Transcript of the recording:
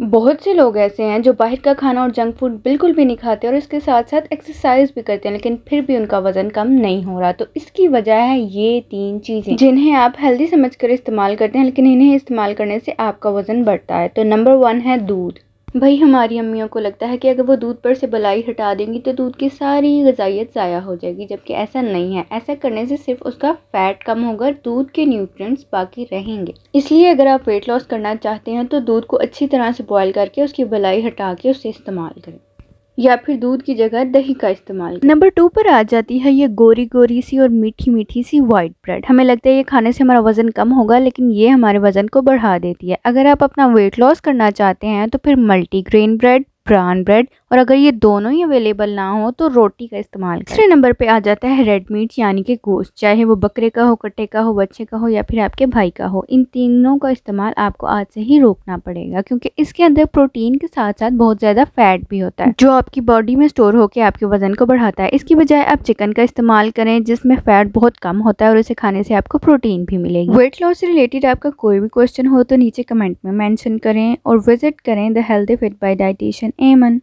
बहुत से लोग ऐसे हैं जो बाहर का खाना और जंक फूड बिल्कुल भी नहीं खाते और इसके साथ साथ एक्सरसाइज भी करते हैं लेकिन फिर भी उनका वजन कम नहीं हो रहा तो इसकी वजह है ये तीन चीज़ें जिन्हें आप हेल्दी समझ कर इस्तेमाल करते हैं लेकिन इन्हें इस्तेमाल करने से आपका वजन बढ़ता है तो नंबर वन है दूध भाई हमारी अम्मियों को लगता है कि अगर वो दूध पर से बलाई हटा देंगी तो दूध की सारी गजाइत ज़ाया हो जाएगी जबकि ऐसा नहीं है ऐसा करने से सिर्फ उसका फैट कम होगा दूध के न्यूट्रिएंट्स बाकी रहेंगे इसलिए अगर आप वेट लॉस करना चाहते हैं तो दूध को अच्छी तरह से बॉयल करके उसकी बलाई हटा के उसे इस्तेमाल करें या फिर दूध की जगह दही का इस्तेमाल नंबर टू पर आ जाती है ये गोरी गोरी सी और मीठी मीठी सी वाइट ब्रेड हमें लगता है ये खाने से हमारा वजन कम होगा लेकिन ये हमारे वजन को बढ़ा देती है अगर आप अपना वेट लॉस करना चाहते हैं तो फिर मल्टीग्रेन ब्रेड ब्राउन ब्रेड और अगर ये दोनों ही अवेलेबल ना हो तो रोटी का इस्तेमाल तीसरे नंबर पे आ जाता है रेड मीट यानी कि गोश्त चाहे वो बकरे का हो कट्टे का हो बच्चे का हो या फिर आपके भाई का हो इन तीनों का इस्तेमाल आपको आज से ही रोकना पड़ेगा क्योंकि इसके अंदर प्रोटीन के साथ साथ बहुत ज़्यादा फैट भी होता है जो आपकी बॉडी में स्टोर होकर आपके वजन को बढ़ाता है इसकी बजाय आप चिकन का इस्तेमाल करें जिसमें फैट बहुत कम होता है और इसे खाने से आपको प्रोटीन भी मिलेगी वेट लॉस से रिलेटेड आपका कोई भी क्वेश्चन हो तो नीचे कमेंट में मैंशन करें और विजिट करें the healthy fit by dietitian एमन